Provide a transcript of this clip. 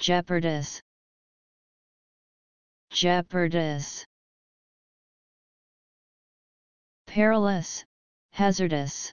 Jeopardous, jeopardous, Perilous, hazardous.